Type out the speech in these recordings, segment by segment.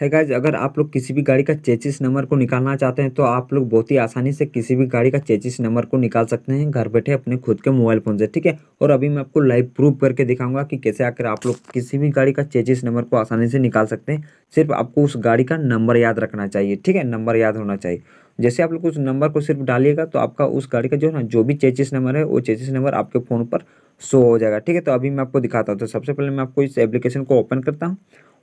है गाइज अगर आप लोग किसी भी गाड़ी का चेचिस नंबर को निकालना चाहते हैं तो आप लोग बहुत ही आसानी से किसी भी गाड़ी का चेचिस नंबर को निकाल सकते हैं घर बैठे अपने खुद के मोबाइल फ़ोन से ठीक है और अभी मैं आपको लाइव प्रूफ करके दिखाऊंगा कि कैसे आकर आप लोग किसी भी गाड़ी का चेचिस नंबर को आसानी से निकाल सकते हैं सिर्फ आपको उस गाड़ी का नंबर याद रखना चाहिए ठीक है नंबर याद होना चाहिए जैसे आप लोग उस नंबर को सिर्फ डालिएगा तो आपका उस गाड़ी का जो है ना जो भी चेचिस नंबर है वो चेचिस नंबर आपके फ़ोन पर शो हो जाएगा ठीक है तो अभी मैं आपको दिखाता हूँ तो सबसे पहले मैं आपको इस एप्लीकेशन को ओपन करता हूँ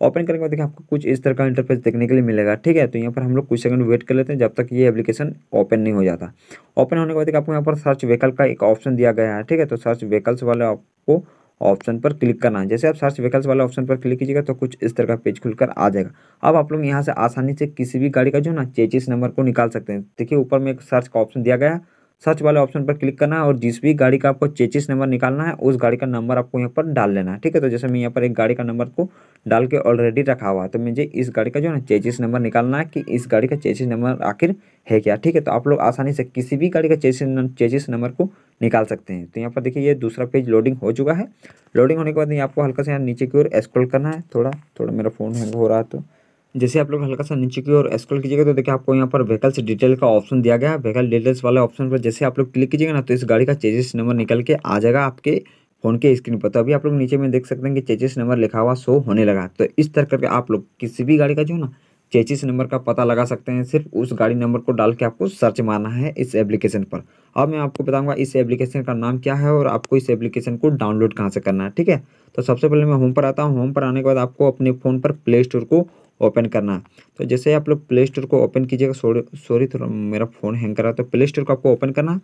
ओपन करने के बाद देखिए आपको कुछ इस तरह का इंटरफेस देखने के लिए मिलेगा ठीक है तो यहाँ पर हम लोग कुछ सेकंड वेट कर लेते हैं जब तक ये एप्लीकेशन ओपन नहीं हो जाता ओपन होने के बाद आपको यहाँ पर सर्च व्हीकल का एक ऑप्शन दिया गया है ठीक है तो सर्च व्हीकल्स वाले आपको ऑप्शन पर क्लिक करना है जैसे आप सर्च व्हीकल्स वाले ऑप्शन पर क्लिक कीजिएगा तो कुछ इस तरह का पेज खुलकर आ जाएगा अब आप लोग यहाँ से आसानी से किसी भी गाड़ी का जो ना चेचिस नंबर को निकाल सकते हैं देखिए ऊपर में एक सर्च का ऑप्शन दिया गया है सर्च वाले ऑप्शन पर क्लिक करना है और जिस भी गाड़ी का आपको चेचिस नंबर निकालना है उस गाड़ी का नंबर आपको यहाँ पर डाल लेना है ठीक है तो जैसे मैं यहाँ पर एक गाड़ी का नंबर को डाल के ऑलरेडी रखा हुआ है तो मुझे इस गाड़ी का जो है ना चेचिस नंबर निकालना है कि इस गाड़ी का चेचिस नंबर आखिर है क्या ठीक है तो आप लोग आसानी से किसी भी गाड़ी का चेचिस चेचिस नंबर को निकाल सकते हैं तो यहाँ पर देखिए ये दूसरा पेज लोडिंग हो चुका है लोडिंग होने के बाद आपको हल्का से यहाँ नीचे की ओर स्क्रॉल करना है थोड़ा थोड़ा मेरा फ़ोन हैंग हो रहा है तो जैसे आप लोग हल्का सा नीचे की ओर स्क्रॉल कीजिएगा तो देखिए आपको यहाँ पर व्हीकल्स डिटेल का ऑप्शन दिया गया है व्हीकल डिटेल्स वाले ऑप्शन पर जैसे आप लोग क्लिक कीजिएगा ना तो इस गाड़ी का चेजिस नंबर निकल के आ जाएगा आपके फोन के स्क्रीन पर तो अभी आप लोग नीचे में देख सकते हैं कि चेचिस नंबर लिखा हुआ शो होने लगा तो इस तरह करके आप लोग किसी भी गाड़ी का जो ना चेचिस नंबर का पता लगा सकते हैं सिर्फ उस गाड़ी नंबर को डाल के आपको सर्च मारना है इस एप्लीकेशन पर अब मैं आपको बताऊंगा इस एप्लीकेशन का नाम क्या है और आपको इस एप्लीकेशन को डाउनलोड कहाँ से करना है ठीक है तो सबसे पहले मैं होम पर आता हूँ होम पर आने के बाद आपको अपने फ़ोन पर प्ले स्टोर को ओपन करना तो जैसे आप लोग प्ले स्टोर को ओपन कीजिएगा सॉरी थोड़ा मेरा फ़ोन हैंग कर रहा है तो प्ले स्टोर को आपको ओपन करना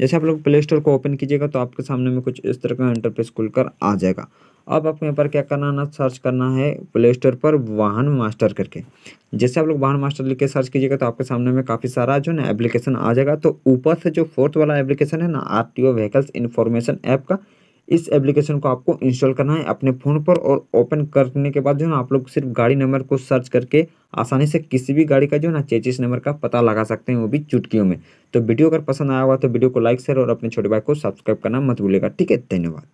जैसे आप लोग प्ले स्टोर को ओपन कीजिएगा तो आपके सामने में कुछ इस तरह का इंटरफेस खुलकर आ जाएगा अब आपको यहाँ पर क्या करना ना सर्च करना है प्ले स्टोर पर वाहन मास्टर करके जैसे आप लोग वाहन मास्टर लिख के सर्च कीजिएगा तो आपके सामने में काफ़ी सारा जो ना एप्लीकेशन आ जाएगा तो ऊपर से जो फोर्थ वाला एप्लीकेशन है ना R T O vehicles information app का इस एप्लीकेशन को आपको इंस्टॉल करना है अपने फ़ोन पर और ओपन करने के बाद जो है ना आप लोग सिर्फ गाड़ी नंबर को सर्च करके आसानी से किसी भी गाड़ी का जो है ना चेचिस नंबर का पता लगा सकते हैं वो भी चुटकियों में तो वीडियो अगर पसंद आया हुआ तो वीडियो को लाइक शेयर और अपने छोटे भाई को सब्सक्राइब करना मत भूलेगा ठीक है धन्यवाद